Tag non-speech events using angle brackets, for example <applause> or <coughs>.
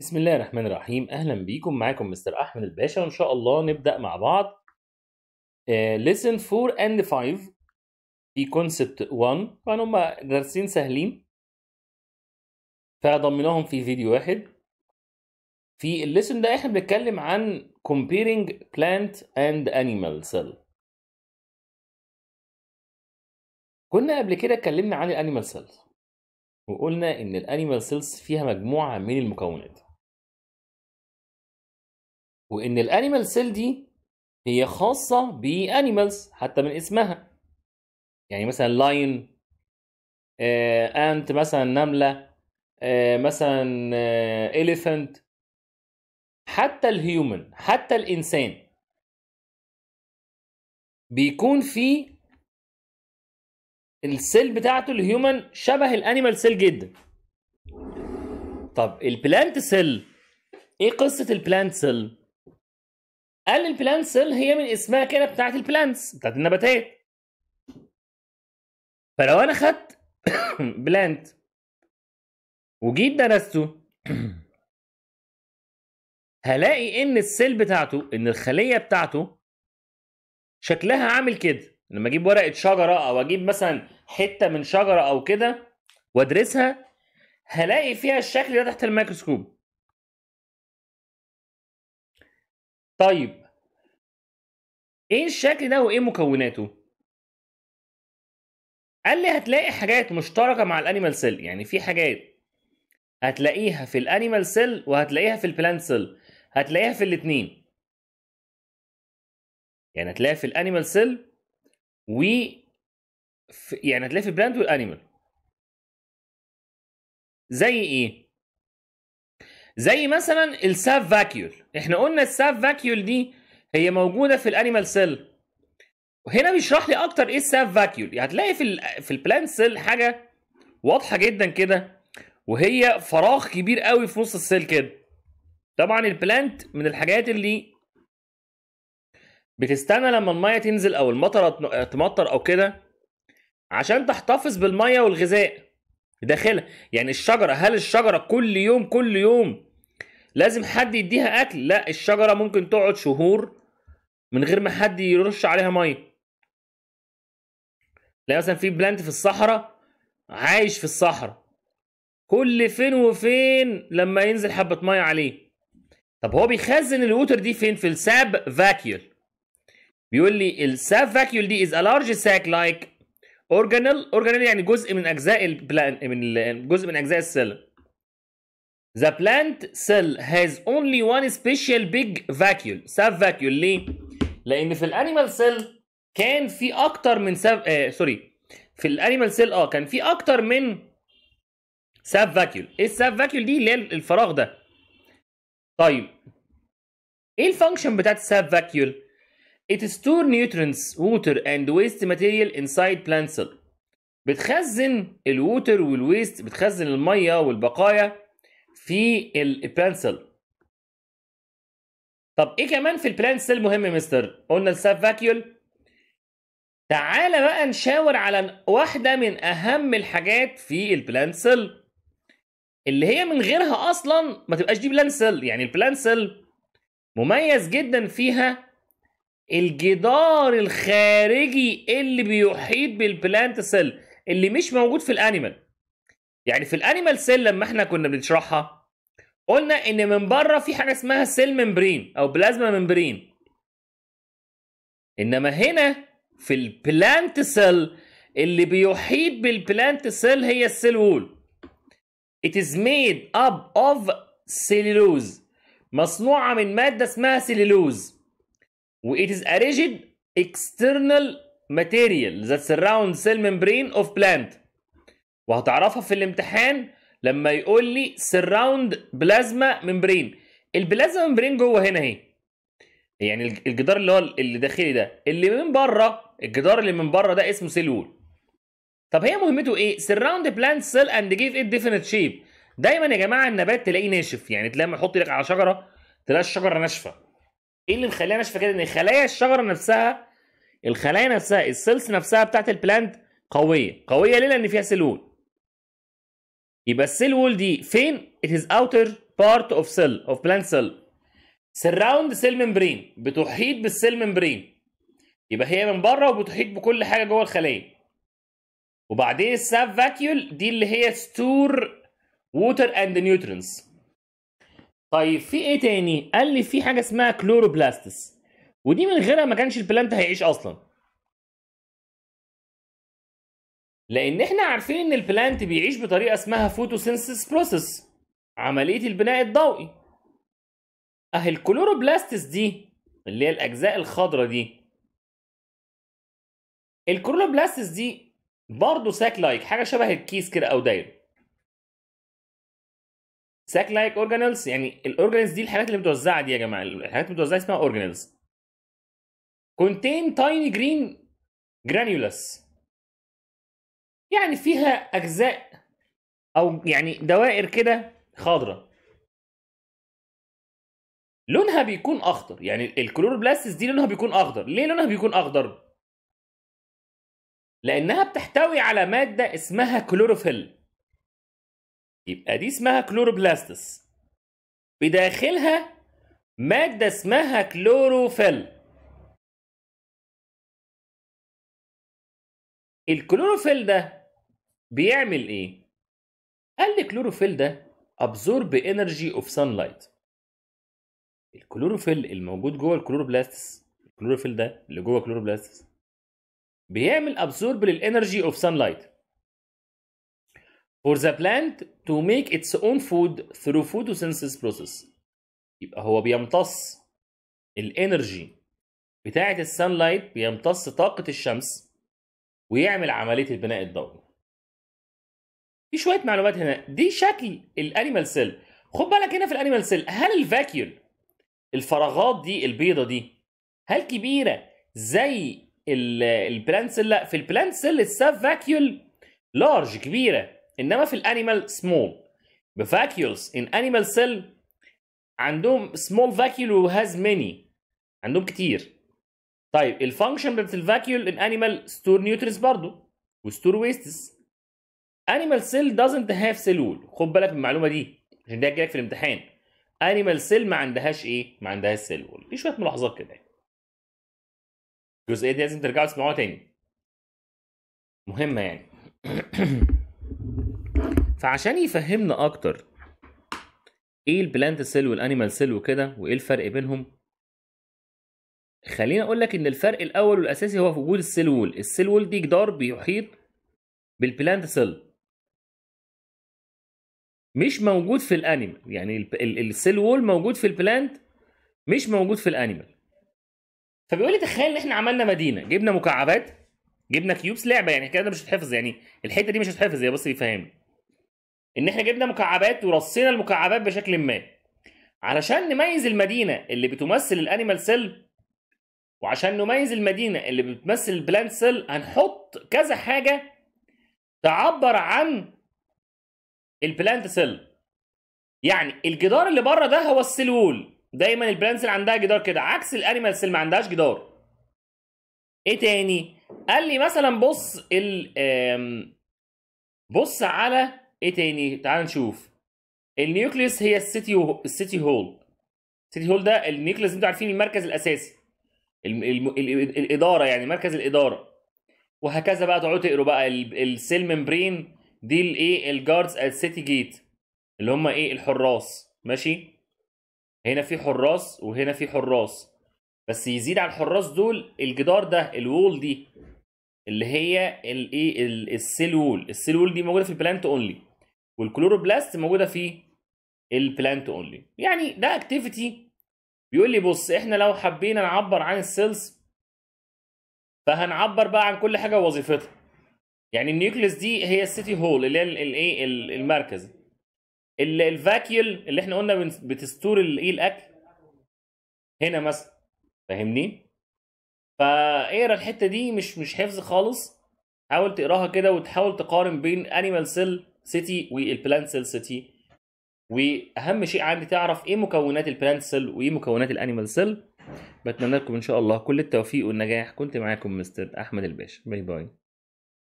بسم الله الرحمن الرحيم اهلا بيكم معاكم مستر احمد الباشا وان شاء الله نبدا مع بعض ليسن 4 اند 5 في كونسبت 1 طبعا هم درسين سهلين فضمناهم في فيديو واحد في الليسن ده احنا بنتكلم عن comparing plant and animal cell كنا قبل كده اتكلمنا عن الانيمال سيلز وقلنا ان الانيمال سيلز فيها مجموعه من المكونات وان الانيمال سيل دي هي خاصه بانيمالز حتى من اسمها يعني مثلا لاين انت آه، مثلا نمله آه، مثلا اليفنت آه، حتى الهيومن حتى الانسان بيكون في السيل بتاعته الهيومن شبه الانيمال سيل جدا طب البلانت سيل ايه قصه البلانت سيل قال البلانت سيل هي من اسمها كده بتاعت البلانتس بتاعت النباتات فلو انا خدت <coughs> بلانت وجيت درسته <coughs> هلاقي ان السيل بتاعته ان الخليه بتاعته شكلها عامل كده لما اجيب ورقه شجره او اجيب مثلا حته من شجره او كده وادرسها هلاقي فيها الشكل ده تحت الميكروسكوب طيب ايه الشكل ده وايه مكوناته قال لي هتلاقي حاجات مشتركه مع الانيمال سيل يعني في حاجات هتلاقيها في الانيمال سيل وهتلاقيها في البلانت سيل هتلاقيها في الاثنين يعني هتلاقيها في الانيمال سيل و يعني هتلاقيها في البلانت والانيمال زي ايه زي مثلا الساف فاكيول احنا قلنا الساف فاكيول دي هي موجوده في الانيمال سيل وهنا بيشرح لي اكتر ايه الساف فاكيول يعني هتلاقي في في البلانت سيل حاجه واضحه جدا كده وهي فراغ كبير قوي في نص السيل كده طبعا البلانت من الحاجات اللي بتستنى لما الميه تنزل او المطره تمطر او كده عشان تحتفظ بالميه والغذاء داخلها يعني الشجره هل الشجره كل يوم كل يوم لازم حد يديها اكل لا الشجره ممكن تقعد شهور من غير ما حد يرش عليها ميه لا مثلا في بلانت في الصحراء عايش في الصحراء كل فين وفين لما ينزل حبه ميه عليه طب هو بيخزن الووتر دي فين في الساب فاكيول بيقول لي الساب فاكيول دي از ا لارج ساك لايك اورجانيل اورجانيل يعني جزء من اجزاء البلان من جزء من اجزاء السيل The plant cell has only one special big vacuole sub vacuole ليه؟ لأن في الأنيمال سيل كان في أكتر من سب آه سوري في الأنيمال سيل أه كان في أكتر من سب فاكيول إيه السب فاكيول دي اللي هي الفراغ ده طيب إيه الفانكشن بتاعت السب فاكيول؟ It store nutrients, water and waste material inside plant cell بتخزن الووتر والويست بتخزن المية والبقايا في البلانت سيل طب ايه كمان في البلانت سيل مهم مستر قلنا الساب فاكيول تعالى بقى نشاور على واحده من اهم الحاجات في البلانت سيل اللي هي من غيرها اصلا ما تبقاش دي بلانت سيل يعني البلانت سيل مميز جدا فيها الجدار الخارجي اللي بيحيط بالبلانت سيل اللي مش موجود في الانيمال يعني في الانيمال سيل لما احنا كنا بنشرحها قلنا ان من بره في حاجه اسمها سيل ممبرين او بلازما ممبرين انما هنا في البلانت سيل اللي بيحيط بالبلانت سيل هي السيل وول It is made up of cellulose مصنوعة من مادة اسمها سيلولوز و it is a rigid external material that surrounds cell membrane of plant وهتعرفها في الامتحان لما يقول لي سراوند بلازما ممبرين البلازما ممبرين جوه هنا اهي يعني الجدار اللي هو اللي داخلي ده اللي من بره الجدار اللي من بره ده اسمه سيلول طب هي مهمته ايه سراوند بلانت سيل اند جيف ات ديفينيت شيب دايما يا جماعه النبات تلاقيه ناشف يعني تلاقي يحط ايدك على شجره تلاقي الشجره ناشفه ايه اللي مخليها ناشفه كده ان خلايا الشجره نفسها الخلايا نفسها السيلز نفسها بتاعت البلانت قويه قويه ليه لان فيها سيلول يبقى السيل وول دي فين؟ It is outer part of cell of plant cell. Surround cell membrane بتحيط بالسيل ممبرين. يبقى هي من بره وبتحيط بكل حاجه جوه الخليه. وبعدين الساب فاكيول دي اللي هي ستور ووتر اند نيوترينز. طيب في ايه تاني؟ قال لي في حاجه اسمها كلوروبلاستس ودي من غيرها ما كانش البلانت هيعيش اصلا. لان احنا عارفين ان البلانت بيعيش بطريقه اسمها فوتوسينثس بروسيس عمليه البناء الضوئي اهي الكلوروبلاستس دي اللي هي الاجزاء الخضراء دي الكلوروبلاستس دي برضه ساك لايك حاجه شبه الكيس كده او دايره ساك لايك اورجانيلز يعني الاورجانيلز دي الحاجات اللي متوزعه دي يا جماعه الحاجات اللي اسمها اورجانيلز كونتين تايني جرين جرانيولس يعني فيها اجزاء او يعني دوائر كده خضراء لونها بيكون اخضر يعني الكلوروبلاستس دي لونها بيكون اخضر ليه لونها بيكون اخضر لانها بتحتوي على ماده اسمها كلوروفيل يبقى دي اسمها كلوروبلاستس بداخلها ماده اسمها كلوروفيل الكلوروفيل ده بيعمل ايه؟ قال لي الكلوروفيل ده absorb energy of sunlight الكلوروفيل الموجود جوه الكلوروبلاستس الكلوروفيل ده اللي جوه الكلوروبلاستس بيعمل absorb للانرجي of sunlight for the plant to make its own food through photosynthesis process يبقى هو بيمتص الانرجي بتاعه لايت بيمتص طاقه الشمس ويعمل عمليه البناء الضوئي في شويه معلومات هنا دي شكل الانيمال سيل خد بالك هنا في الانيمال سيل هل الفاكيول الفراغات دي البيضه دي هل كبيره زي البلانت سيل لا في البلانت سيل الساف فاكيول لارج كبيره انما في الانيمال سمول بفاكيولز ان انيمال سيل عندهم سمول فاكيول وهاز ميني عندهم كتير طيب الفانكشن بتاعت الفاكيول ان انيمال ستور نيوترينز برضه وستور ويستس animal cell doesn't have cellule خد بالك من المعلومه دي عشان دي هتجيلك في الامتحان animal cell ما عندهاش ايه ما عندهاش cellule في شويه ملاحظات كده الجزئيه دي لازم ترجعوا تسمعوها تاني مهمه يعني <coughs> فعشان يفهمنا اكتر ايه البلانت سيل والانيمال سيل وكده وايه الفرق بينهم خليني اقول لك ان الفرق الاول والاساسي هو في وجود السيل وول السيل وول دي جدار بيحيط بالبلانت سيل مش موجود في الانيمال يعني السيل وول موجود في البلانت مش موجود في الانيمال فبيقول لي تخيل ان احنا عملنا مدينه جبنا مكعبات جبنا كيوبس لعبه يعني كده مش هتحفظ يعني الحته دي مش هتحفظ هي بس بيفهمني ان احنا جبنا مكعبات ورصينا المكعبات بشكل ما علشان نميز المدينه اللي بتمثل الانيمال سيل وعشان نميز المدينه اللي بتمثل البلانت سيل هنحط كذا حاجه تعبر عن البلانت سيل يعني الجدار اللي بره ده هو السيل وول دايما البلانت سيل عندها جدار كده عكس الانيمال سيل ما عندهاش جدار ايه تاني قال لي مثلا بص ال بص على ايه تاني تعال نشوف النيوكليوس هي السيتي السيتي هول السيتي هول ده النيوكليوس انتوا عارفين المركز الاساسي ال... ال... الاداره يعني مركز الاداره وهكذا بقى تقعدوا تقروا بقى السيل ممبرين دي الايه الجاردز ات سيتي جيت اللي هم ايه الحراس ماشي هنا في حراس وهنا في حراس بس يزيد على الحراس دول الجدار ده الوول دي اللي هي الايه السيل وول السيل وول دي موجوده في البلانت اونلي والكلوروبلاست موجوده في البلانت اونلي يعني ده اكتيفيتي بيقول لي بص احنا لو حبينا نعبر عن السيلز فهنعبر بقى عن كل حاجه ووظيفتها يعني النيوكليس دي هي السيتي هول اللي هي الايه المركز الفاكيول اللي احنا قلنا بتستور الايه الاكل هنا مثلا فاهمني فاقرا الحته دي مش مش حفظ خالص حاول تقراها كده وتحاول تقارن بين انيمال سيل سيتي والبلانت سيل سيتي واهم شيء عندي تعرف ايه مكونات البلانت سيل وايه مكونات الانيمال سيل بتمنى لكم ان شاء الله كل التوفيق والنجاح كنت معاكم مستر احمد الباشا باي باي